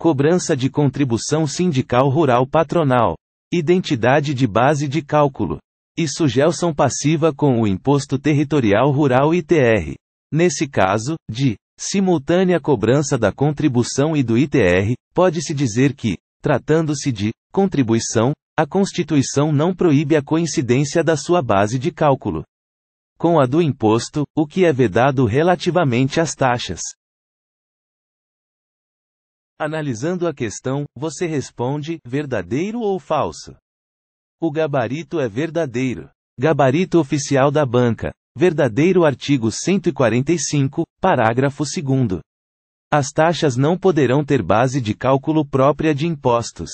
Cobrança de contribuição sindical rural patronal. Identidade de base de cálculo. E sujeição passiva com o Imposto Territorial Rural ITR. Nesse caso, de simultânea cobrança da contribuição e do ITR, pode-se dizer que, tratando-se de contribuição, a Constituição não proíbe a coincidência da sua base de cálculo com a do imposto, o que é vedado relativamente às taxas. Analisando a questão, você responde: verdadeiro ou falso? O gabarito é verdadeiro. Gabarito oficial da banca. Verdadeiro artigo 145, parágrafo 2. As taxas não poderão ter base de cálculo própria de impostos.